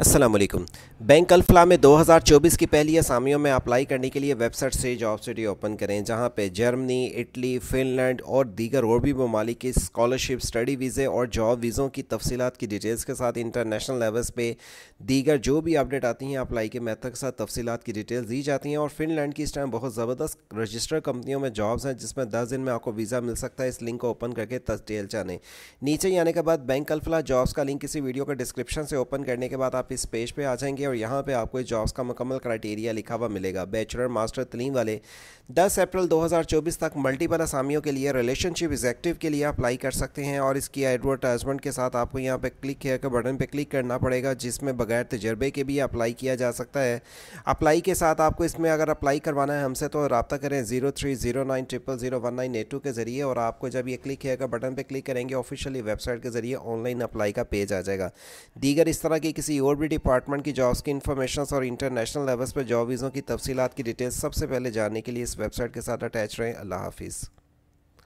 अस्सलाम वालेकुम बैंक अल्फला में 2024 की पहली असामियों में अप्लाई करने के लिए वेबसाइट से जॉब सिटी ओपन करें जहां पे जर्मनी इटली फिनलैंड और दीगर और भी ममालिक स्कॉलरशिप स्टडी वीज़े और जॉब वीज़ों की तफसीत की डिटेल्स के साथ इंटरनेशनल लेवल्स पे दीगर जो भी अपडेट आती हैं अप्लाई के मेथड के साथ तफसीत की डिटेल्स दी जाती हैं और फिनलैंड की इस टाइम बहुत ज़बरदस्त रजिस्टर कंपनियों में जॉब्स हैं जिसमें दस दिन में आपको वीज़ा मिल सकता है इस लिंक को ओपन करके तस्टेल जाने नीचे आने के बाद बैंक अल्फला जॉब्स का लिंक किसी वीडियो के डिस्क्रिप्शन से ओपन करने के बाद आप आप इस पेज पे आ जाएंगे और यहाँ पे आपको जॉब्स का मुकम्मल क्राइटेरिया लिखा हुआ मिलेगा बैचलर मास्टर तलीम वाले 10 अप्रैल 2024 तक मल्टीपल असामियों के लिए रिलेशनशिप एग्जेक्टिव के लिए अप्लाई कर सकते हैं और इसकी एडवर्टाइजमेंट के साथ आपको यहाँ पर क्लिक के बटन पर क्लिक करना पड़ेगा जिसमें बगैर तजर्बे के भी अप्लाई किया जा सकता है अप्लाई के साथ आपको इसमें अगर अप्लाई करवाना है हमसे तो रबता करें zero three zero nine triple zero one nine eight two के ज़रिए और आपको जब ये क्लिक किया बटन पर क्लिक करेंगे ऑफिशियली वेबसाइट के ज़रिए ऑनलाइन अप्लाई का पेज आ जाएगा दीगर इस तरह की किसी और भी डिपार्टमेंट की जॉब्स की इन्फॉर्मेशन और इंटरनेशनल लेवल्स पर जॉब वीज़ों की तफसीत की डिटेल्स सबसे पहले जानने के लिए इस वेबसाइट के साथ अटैच रहें अल्लाह हाफिज़